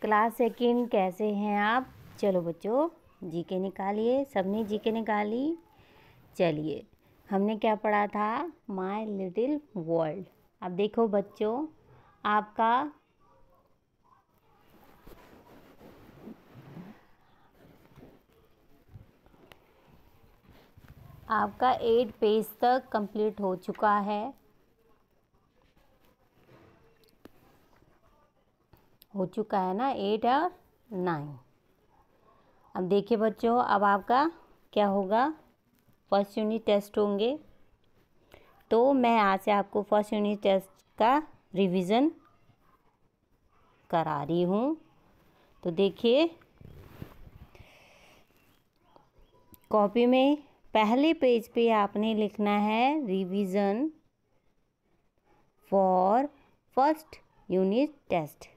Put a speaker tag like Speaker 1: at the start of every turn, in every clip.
Speaker 1: class second कैसे हैं आप चलो बच्चों जी के निकालिए सबने जी के निकाली चलिए हमने क्या पढ़ा था माय लिटिल वर्ल्ड अब देखो बच्चों आपका आपका एट पेज तक कंप्लीट हो चुका है हो चुका है ना एट और नाइन अब देखिए बच्चों अब आपका क्या होगा फर्स्ट यूनिट टेस्ट होंगे तो मैं आज से आपको फर्स्ट यूनिट टेस्ट का रिवीजन करा रही हूँ तो देखिए कॉपी में पहले पेज पे आपने लिखना है revision for first unit test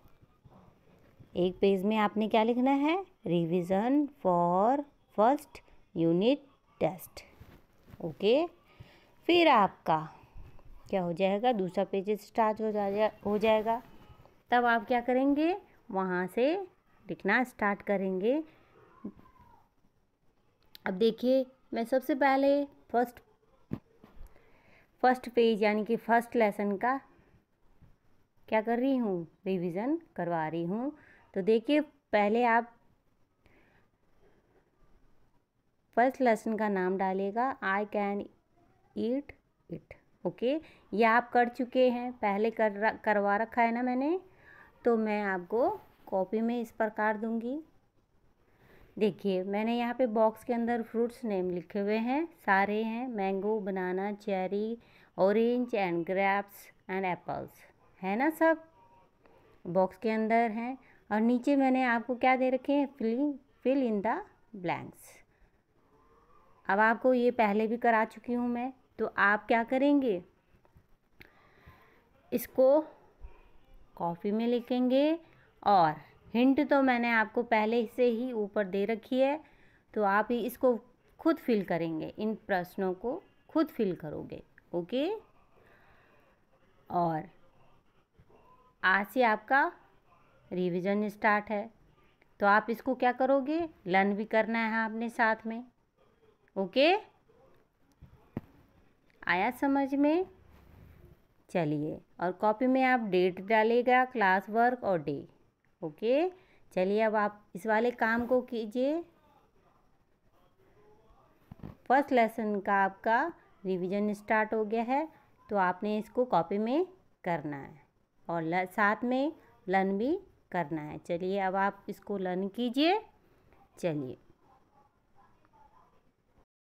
Speaker 1: एक पेज में आपने क्या लिखना है revision for first unit test okay फिर आपका क्या हो जाएगा दूसरा पेज स्टार्ट हो जाएगा हो जाएगा तब आप क्या करेंगे वहाँ से लिखना स्टार्ट करेंगे अब देखिए मैं सबसे पहले फर्स्ट फर्स्ट पेज यानी कि फर्स्ट लेसन का क्या कर रही हूँ रिवीजन करवा रही हूँ तो देखिए पहले आप फर्स्ट लेसन का नाम डालेगा I can eat it okay ये आप कर चुके हैं पहले कर करवा रखा है ना मैंने तो मैं आपको कॉपी में इस प्रकार दूंगी देखिए मैंने यहाँ पे बॉक्स के अंदर फ्रूट्स नेम लिखे हुए हैं सारे हैं mango banana cherry orange and grapes and apples है ना सब बॉक्स के अंदर हैं और नीचे मैंने आपको क्या दे रखे हैं filling fill in the blanks अब आपको ये पहले भी करा चुकी हूँ मैं तो आप क्या करेंगे इसको कॉपी में लिखेंगे और हिंट तो मैंने आपको पहले से ही ऊपर दे रखी है तो आप ही इसको खुद फिल करेंगे इन प्रश्नों को खुद फिल करोगे ओके और आज से आपका रिवीजन स्टार्ट है तो आप इसको क्या करोगे लर्न भी करना है आपने साथ में ओके आया समझ में चलिए और कॉपी में आप डेट डालेगा क्लास वर्क और डे ओके चलिए अब आप इस वाले काम को कीजिए फर्स्ट लेसन का आपका रिवीजन स्टार्ट हो गया है तो आपने इसको कॉपी में करना है और साथ में लर्न भी करना है चलिए अब आप इसको लर्न कीजिए चलिए